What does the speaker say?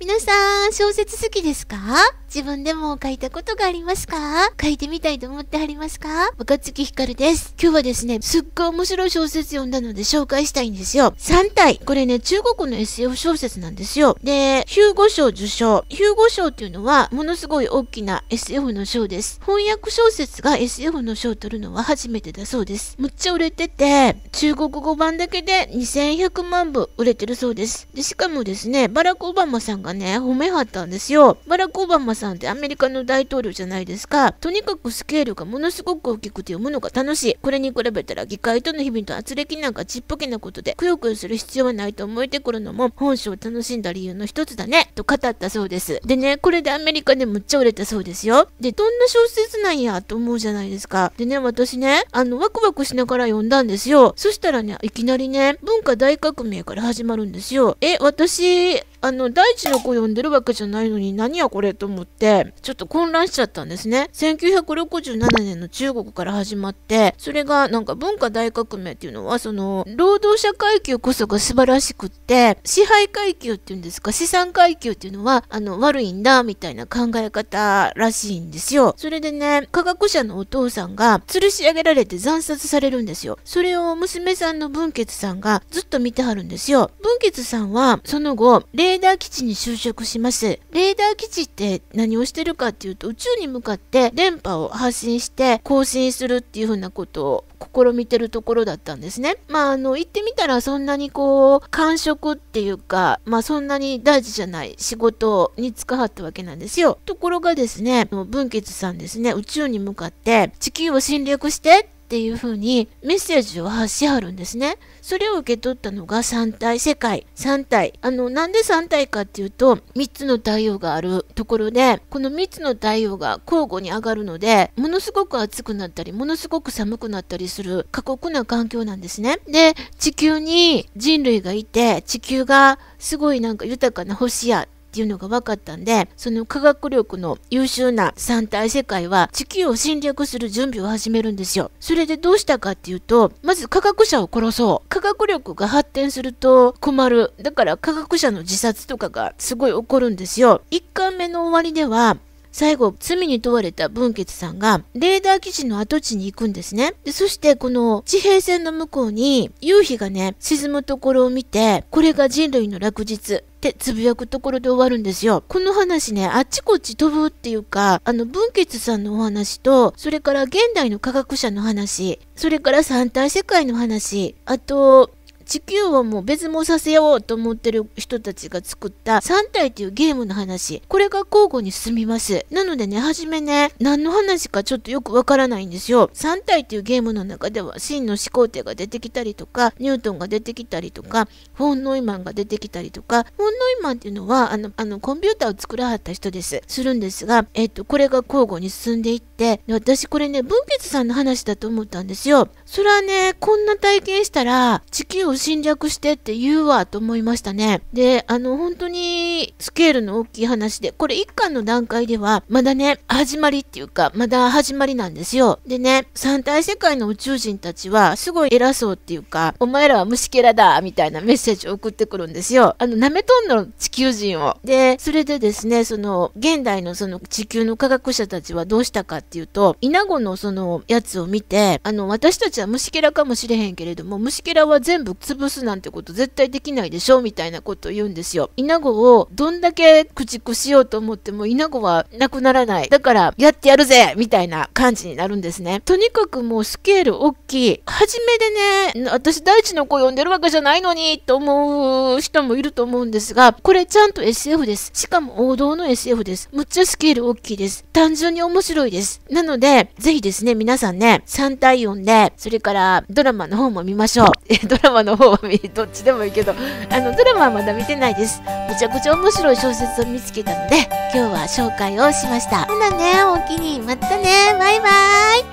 皆さん、小説好きですか自分でも書いたことがありますか書いてみたいと思ってはりますか若月ひかるです。今日はですね、すっごい面白い小説読んだので紹介したいんですよ。3体。これね、中国の SF 小説なんですよ。で、ヒューゴ賞受賞。ヒューゴ賞っていうのは、ものすごい大きな SF の賞です。翻訳小説が SF の賞を取るのは初めてだそうです。むっちゃ売れてて、中国語版だけで2100万部売れてるそうです。で、しかもですね、バラク・オバマさんがね、褒めはったんですよ。バラク・オバマさんってアメリカの大統領じゃないですか。とにかくスケールがものすごく大きくて読むのが楽しい。これに比べたら議会との日々と圧力なんかちっぽけなことで、くよくよする必要はないと思えてくるのも、本書を楽しんだ理由の一つだね、と語ったそうです。でね、これでアメリカでむっちゃ売れたそうですよ。で、どんな小説なんや、と思うじゃないですか。でね、私ね、あの、ワクワクしながら読んだんですよ。そしたらね、いきなりね、文化大革命から始まるんですよ。え、私、あの大地の子読んでるわけじゃないのに何やこれと思ってちょっと混乱しちゃったんですね1967年の中国から始まってそれがなんか文化大革命っていうのはその労働者階級こそが素晴らしくって支配階級っていうんですか資産階級っていうのはあの悪いんだみたいな考え方らしいんですよそれでね科学者のお父さんが吊るし上げられて惨殺されるんですよそれを娘さんの文傑さんがずっと見てはるんですよ文傑さんはその後レーダー基地に就職します。レーダー基地って何をしてるかっていうと宇宙に向かって電波を発信して更新するっていう風なことを試みてるところだったんですね。まああの行ってみたらそんなにこう感触っていうかまあそんなに大事じゃない仕事に使はったわけなんですよ。ところがですね文傑さんですね宇宙に向かって地球を侵略してっていうふうにメッセージを発しはるんですね。それを受け取ったのが3体世界3体あのなんで3体かっていうと3つの太陽があるところでこの3つの太陽が交互に上がるのでものすごく暑くなったりものすごく寒くなったりする過酷な環境なんですね。で地球に人類がいて地球がすごいなんか豊かな星やっていうのが分かったんでその科学力の優秀な三体世界は地球を侵略する準備を始めるんですよそれでどうしたかっていうとまず科学者を殺そう科学力が発展すると困るだから科学者の自殺とかがすごい起こるんですよ1巻目の終わりでは最後、罪に問われた文傑さんが、レーダー基地の跡地に行くんですね。でそして、この地平線の向こうに、夕日がね、沈むところを見て、これが人類の落日。ってつぶやくところで終わるんですよ。この話ね、あっちこっち飛ぶっていうか、あの、文傑さんのお話と、それから現代の科学者の話、それから三体世界の話、あと、地球をもう別物させようと思ってる人たちが作った3体というゲームの話。これが交互に進みます。なのでね、初めね、何の話かちょっとよくわからないんですよ。3体というゲームの中では真の思考帝が出てきたりとか、ニュートンが出てきたりとか、フォン・ノイマンが出てきたりとか、フォン・ノイマンっていうのは、あの、あのコンピューターを作らはった人です。するんですが、えっ、と、これが交互に進んでいって、で私これね、文傑さんの話だと思ったんですよ。それはね、こんな体験したら、地球を侵略してって言うわと思いましたね。で、あの、本当にスケールの大きい話で、これ一巻の段階では、まだね、始まりっていうか、まだ始まりなんですよ。でね、三大世界の宇宙人たちは、すごい偉そうっていうか、お前らは虫けらだみたいなメッセージを送ってくるんですよ。あの、舐めとんの地球人を。で、それでですね、その、現代のその地球の科学者たちはどうしたかっていうと、イナゴのそのやつを見て、あの、私たちは虫けらかもしれへんけれども、虫けらは全部潰すなんてこと絶対できないでしょみたいなことを言うんですよ。イナゴをどんだけ駆逐しようと思ってもイナゴはなくならない。だからやってやるぜみたいな感じになるんですね。とにかくもうスケール大きい。初めでね、私大地の子呼んでるわけじゃないのにと思う人もいると思うんですが、これちゃんと SF です。しかも王道の SF です。むっちゃスケール大きいです。単純に面白いです。なので、ぜひですね、皆さんね、3対4で、それからドラマの方も見ましょう。ドラマのの方は どっちでもいいけど、あの、ドラマはまだ見てないです。めちゃくちゃ面白い小説を見つけたので、今日は紹介をしました。ほなね、おおきに。またね。バイバーイ。